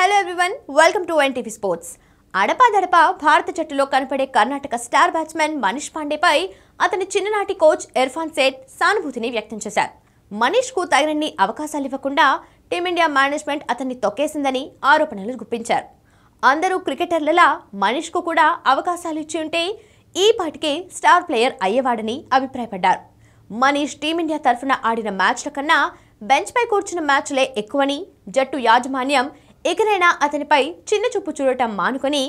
hello everyone welcome to NTV sports అడపాదడప భారత జట్టులో కనపడే కర్ణాటక స్టార్ బ్యాట్స్మెన్ మనీష్ పాండేపై అతని చిన్ననాటి కోచ్ ఇర్ఫాన్ సేట్ సానుభూతిని వ్యక్తం చేశారు మనీష్కు తగినన్ని అవకాశాలు ఇవ్వకుండా టీమిండియా మేనేజ్మెంట్ అతన్ని తొక్కేసిందని ఆరోపణలు గుప్పించారు అందరూ క్రికెటర్లలా మనీష్కు కూడా అవకాశాలు ఇచ్చి ఉంటే ఈ పాటికే స్టార్ ప్లేయర్ అయ్యేవాడని అభిప్రాయపడ్డారు మనీష్ టీమిండియా తరఫున ఆడిన మ్యాచ్ల కన్నా బెంచ్పై కూర్చున్న మ్యాచ్లే ఎక్కువని జట్టు యాజమాన్యం ఇకనైనా అతనిపై చిన్న చూపు చూడటం మానుకొని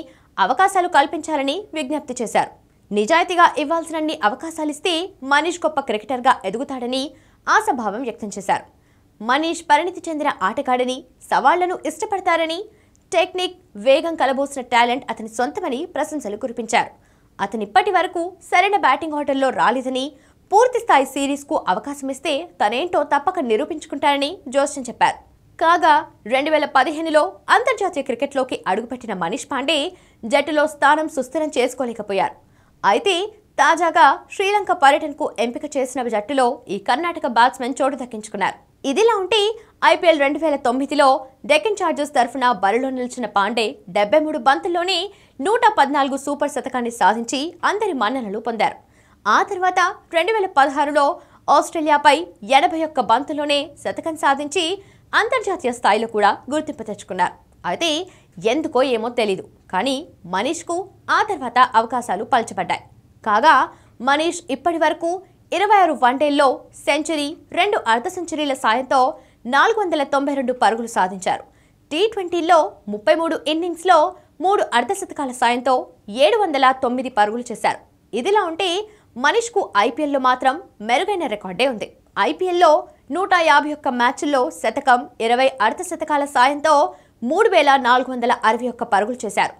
అవకాశాలు కల్పించాలని విజ్ఞప్తి చేశారు నిజాయితీగా ఇవ్వాల్సినన్ని అవకాశాలిస్తే మనీష్ గొప్ప క్రికెటర్గా ఎదుగుతాడని ఆశాభావం వ్యక్తం చేశారు మనీష్ పరిణితి చెందిన ఆటగాడని సవాళ్లను ఇష్టపడతారని టెక్నిక్ వేగం కలబోసిన టాలెంట్ అతని సొంతమని ప్రశంసలు కురిపించారు అతనిప్పటి వరకు సరైన బ్యాటింగ్ ఆర్డర్లో రాలేదని పూర్తిస్థాయి సిరీస్కు అవకాశమిస్తే తనేంటో తప్పక నిరూపించుకుంటారని జోస్టన్ చెప్పారు కాగా రెండు వేల పదిహేనులో అంతర్జాతీయ క్రికెట్లోకి అడుగుపెట్టిన మనీష్ పాండే జట్టులో స్థానం సుస్థిరం చేసుకోలేకపోయారు అయితే తాజాగా శ్రీలంక పర్యటనకు ఎంపిక చేసిన జట్టులో ఈ కర్ణాటక బ్యాట్స్మెన్ చోటు దక్కించుకున్నారు ఇదిలా ఉంటే ఐపీఎల్ రెండు వేల తొమ్మిదిలో డెక్కన్ చార్జర్స్ తరఫున బరిలో నిలిచిన పాండే డెబ్బై మూడు బంతుల్లోనే నూట పద్నాలుగు సూపర్ శతకాన్ని సాధించి అందరి మన్ననలు పొందారు ఆ తర్వాత రెండు వేల పదహారులో ఆస్ట్రేలియాపై ఎనభై ఒక్క బంతుల్లోనే శతకం సాధించి అంతర్జాతీయ స్థాయిలో కూడా గుర్తింపు తెచ్చుకున్నారు అయితే ఎందుకో ఏమో తెలీదు కానీ మనీష్కు ఆ తర్వాత అవకాశాలు పలచబడ్డాయి కాగా మనీష్ ఇప్పటి వరకు ఇరవై ఆరు వన్డేల్లో సెంచరీ రెండు అర్ధ సెంచరీల సాయంతో నాలుగు వందల తొంభై రెండు పరుగులు సాధించారు టీ ట్వంటీలో ముప్పై మూడు ఇన్నింగ్స్లో మూడు అర్ధశతకాల సాయంతో ఏడు వందల తొమ్మిది పరుగులు చేశారు ఇదిలా ఉంటే మనీష్కు ఐపీఎల్లో మాత్రం మెరుగైన రికార్డే ఉంది ఐపీఎల్లో నూట యాభై ఒక్క మ్యాచ్ల్లో శతకం ఇరవై అర్ధ శతకాల సాయంతో మూడు వేల నాలుగు వందల అరవై ఒక్క పరుగులు చేశారు